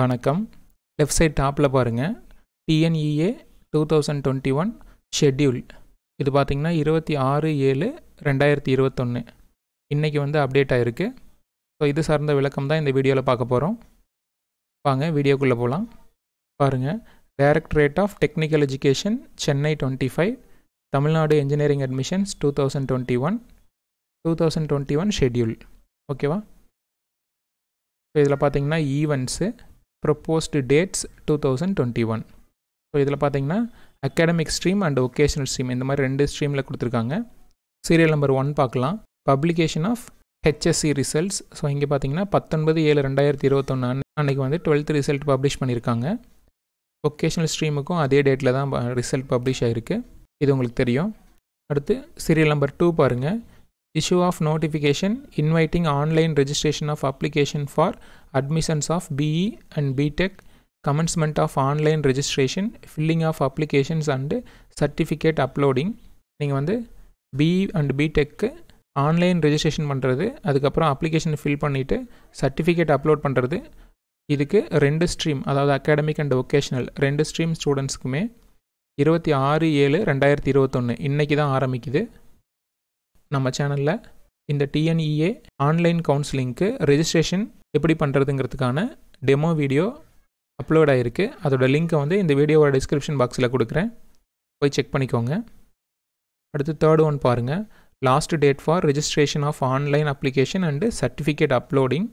வணக்கம் left side டாப்பில் பாருங்கள் TNEA two thousand twenty one schedule இது பார்த்திங்கன்னா இருபத்தி ஆறு ஏழு ரெண்டாயிரத்தி இருபத்தொன்று இன்றைக்கி வந்து அப்டேட் ஆகிருக்கு ஸோ இது சார்ந்த விளக்கம் தான் இந்த வீடியோவில் பார்க்க போகிறோம் வாங்க வீடியோக்குள்ளே போகலாம் பாருங்கள் directorate of technical education Chennai twenty five Tamil Nadu engineering admissions two thousand twenty one two thousand twenty one schedule ஓகேவா ஸோ இதில் பார்த்தீங்கன்னா events proposed dates two thousand twenty one so இதில் பார்த்தீங்கன்னா academic stream and vocational stream இந்த மாதிரி ரெண்டு ஸ்ட்ரீமில் கொடுத்துருக்காங்க சீரியல் நம்பர் ஒன் பார்க்கலாம் publication of HSC results so இங்கே பார்த்தீங்கன்னா பத்தொன்பது ஏழு ரெண்டாயிரத்தி இருபத்தொன்று அன்னைக்கு வந்து டுவெல்த் ரிசல்ட் பப்ளிஷ் பண்ணியிருக்காங்க ஒகேஷனல் ஸ்ட்ரீமுக்கும் அதே டேட்டில் தான் ரிசல்ட் பப்ளிஷ் ஆகிருக்கு இது உங்களுக்கு தெரியும் அடுத்து சீரியல் நம்பர் டூ பாருங்கள் issue of notification inviting online registration of application for admissions of BE and BTech, commencement of online registration filling of applications and certificate uploading நீங்கள் வந்து பிஇ அண்ட் பிடெக்கு online registration பண்ணுறது அதுக்கப்புறம் application fill பண்ணிவிட்டு certificate upload பண்ணுறது இதுக்கு ரெண்டு stream அதாவது அகாடமிக் அண்ட் ஒகேஷ்னல் ரெண்டு ஸ்ட்ரீம் ஸ்டூடெண்ட்ஸ்க்குமே இருபத்தி ஆறு ஏழு ரெண்டாயிரத்தி இருபத்தொன்று இன்றைக்கி தான் ஆரம்பிக்குது நம்ம சேனலில் இந்த டிஎன்இஏ ஆன்லைன் கவுன்சிலிங்க்கு ரெஜிஸ்ட்ரேஷன் எப்படி பண்ணுறதுங்கிறதுக்கான டெமோ வீடியோ அப்லோட் ஆகிருக்கு அதோடய லிங்க்கை வந்து இந்த வீடியோவோட டிஸ்கிரிப்ஷன் பாக்ஸில் கொடுக்குறேன் போய் செக் பண்ணிக்கோங்க அடுத்து தேர்ட் ஒன் பாருங்கள் last date for registration of online application and certificate uploading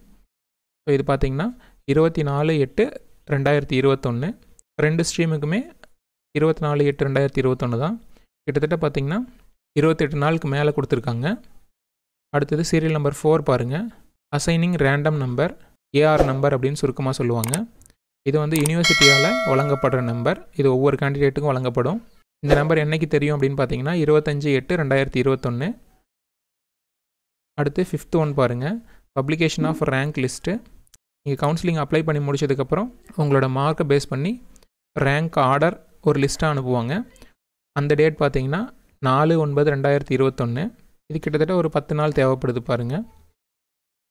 so இது பார்த்திங்கன்னா இருபத்தி நாலு எட்டு ரெண்டாயிரத்தி இருபத்தொன்று ரெண்டு ஸ்ட்ரீமுக்குமே இருபத்தி நாலு எட்டு ரெண்டாயிரத்தி இருபத்தொன்று தான் கிட்டத்தட்ட பார்த்திங்கன்னா இருபத்தெட்டு நாளுக்கு மேலே கொடுத்துருக்காங்க அடுத்தது சீரியல் நம்பர் ஃபோர் பாருங்கள் assigning random number AR number அப்படின்னு சுருக்கமாக சொல்லுவாங்க இது வந்து யூனிவர்சிட்டியால் வழங்கப்படுற நம்பர் இது ஒவ்வொரு கேண்டிடேட்டுக்கும் வழங்கப்படும் இந்த நம்பர் என்னைக்கு தெரியும் அப்படின்னு பார்த்தீங்கன்னா இருபத்தஞ்சி எட்டு ரெண்டாயிரத்தி இருபத்தொன்று அடுத்து ஃபிஃப்த் ஒன் பாருங்கள் பப்ளிகேஷன் ஆஃப் ரேங்க் லிஸ்ட்டு நீங்கள் கவுன்சிலிங் அப்ளை பண்ணி முடிச்சதுக்கப்புறம் உங்களோட மார்க்கை பேஸ் பண்ணி ரேங்க் ஆர்டர் ஒரு லிஸ்ட்டாக அனுப்புவாங்க அந்த டேட் பார்த்தீங்கன்னா நாலு ஒன்பது ரெண்டாயிரத்தி இருபத்தொன்று இது கிட்டத்தட்ட ஒரு பத்து நாள் தேவைப்படுது பாருங்கள்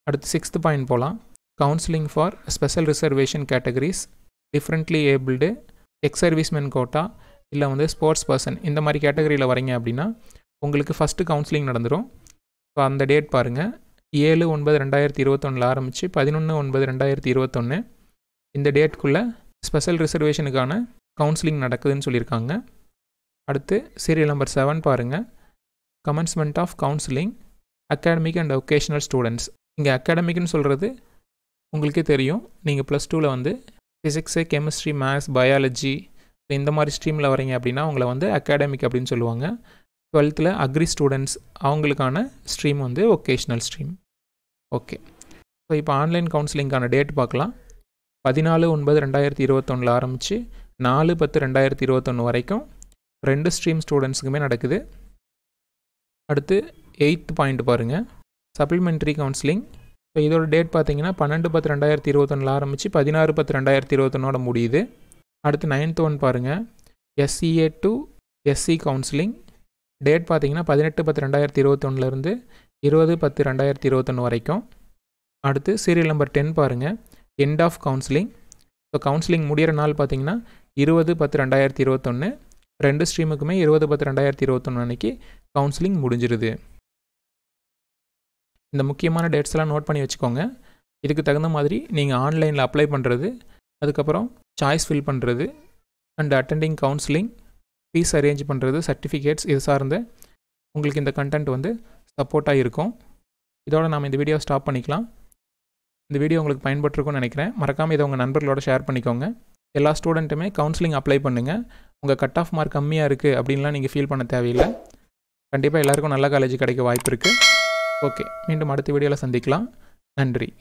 அடுத்து சிக்ஸ்த் பாயிண்ட் போகலாம் counselling for special reservation categories differently abled ex serviceman quota இல்லை வந்து ஸ்போர்ட்ஸ் பர்சன் இந்த மாதிரி கேட்டகரியில் வரீங்க அப்படின்னா உங்களுக்கு ஃபஸ்ட்டு கவுன்சிலிங் நடந்துடும் இப்போ அந்த டேட் பாருங்கள் ஏழு ஒன்பது ரெண்டாயிரத்தி இருபத்தொன்னில் ஆரம்பித்து பதினொன்று ஒன்பது ரெண்டாயிரத்தி இருபத்தொன்று இந்த டேட்குள்ளே ஸ்பெஷல் ரிசர்வேஷனுக்கான கவுன்சிலிங் நடக்குதுன்னு சொல்லியிருக்காங்க அடுத்து சீரியல் நம்பர் செவன் பாருங்கள் commencement of counselling academic and vocational students இங்கே அகாடமிக்னு சொல்கிறது உங்களுக்கே தெரியும் நீங்கள் ப்ளஸ் டூவில் வந்து ஃபிசிக்ஸு கெமிஸ்ட்ரி மேத்ஸ் பயாலஜி இந்த மாதிரி ஸ்ட்ரீமில் வரீங்க அப்படின்னா உங்களை வந்து அகாடமிக் அப்படின்னு சொல்லுவாங்க டுவெல்த்தில் அக்ரி ஸ்டூடெண்ட்ஸ் அவங்களுக்கான ஸ்ட்ரீம் வந்து ஒகேஷ்னல் ஸ்ட்ரீம் ஓகே ஸோ இப்போ ஆன்லைன் கவுன்சிலிங்கான டேட் பார்க்கலாம் பதினாலு ஒன்பது ரெண்டாயிரத்தி இருபத்தொன்னில் ஆரம்பித்து நாலு பத்து ரெண்டாயிரத்தி இருபத்தொன்று வரைக்கும் ரெண்டு ஸ்ட்ரீம் ஸ்டூடெண்ட்ஸுக்குமே நடக்குது அடுத்து எயித்து பாயிண்ட் பாருங்கள் சப்ளிமெண்ட்ரி கவுன்சிலிங் ஸோ இதோட டேட் பார்த்தீங்கன்னா பன்னெண்டு பத்து ரெண்டாயிரத்தி இருபத்தொன்னில் ஆரம்பித்து பதினாறு பத்து ரெண்டாயிரத்தி இருபத்தொன்னோட முடியுது அடுத்து நைன்த் ஒன் பாருங்கள் SCA to e SC counselling date e பார்த்தீங்கன்னா பதினெட்டு பத்து ரெண்டாயிரத்தி இருபத்தொன்னுலேருந்து இருபது பத்து ரெண்டாயிரத்தி இருபத்தொன்று வரைக்கும் அடுத்து சீரியல் நம்பர் டென் பாருங்கள் end of counselling so counselling முடிகிற நாள் பார்த்தீங்கன்னா இருபது பத்து ரெண்டாயிரத்தி இருபத்தொன்று ரெண்டு ஸ்ட்ரீமுக்குமே இருபது பத்து ரெண்டாயிரத்தி இருபத்தொன்று அன்னைக்கு கவுன்சிலிங் முடிஞ்சிருது இந்த முக்கியமான டேட்ஸ்லாம் நோட் பண்ணி வச்சுக்கோங்க இதுக்கு தகுந்த மாதிரி நீங்கள் ஆன்லைனில் அப்ளை பண்ணுறது அதுக்கப்புறம் சாய்ஸ் ஃபில் பண்ணுறது and attending counselling fees arrange பண்ணுறது சர்டிஃபிகேட்ஸ் இது சார்ந்த உங்களுக்கு இந்த கண்டென்ட் வந்து சப்போர்ட்டாக இருக்கும் இதோட நாம் இந்த வீடியோ ஸ்டாப் பண்ணிக்கலாம் இந்த வீடியோ உங்களுக்கு பயன்பட்டிருக்கும்னு நினைக்கிறேன் மறக்காமல் இதை உங்கள் நண்பர்களோட ஷேர் பண்ணிக்கோங்க எல்லா ஸ்டூடெண்ட்டுமே கவுன்சிலிங் அப்ளை பண்ணுங்கள் உங்கள் கட் ஆஃப் மார்க் கம்மியாக இருக்குது அப்படின்லாம் நீங்கள் ஃபீல் பண்ண தேவையில்லை கண்டிப்பாக எல்லாேருக்கும் நல்ல காலேஜ் கிடைக்க வாய்ப்பு இருக்குது ஓகே மீண்டும் அடுத்த வீடியோவில் சந்திக்கலாம் நன்றி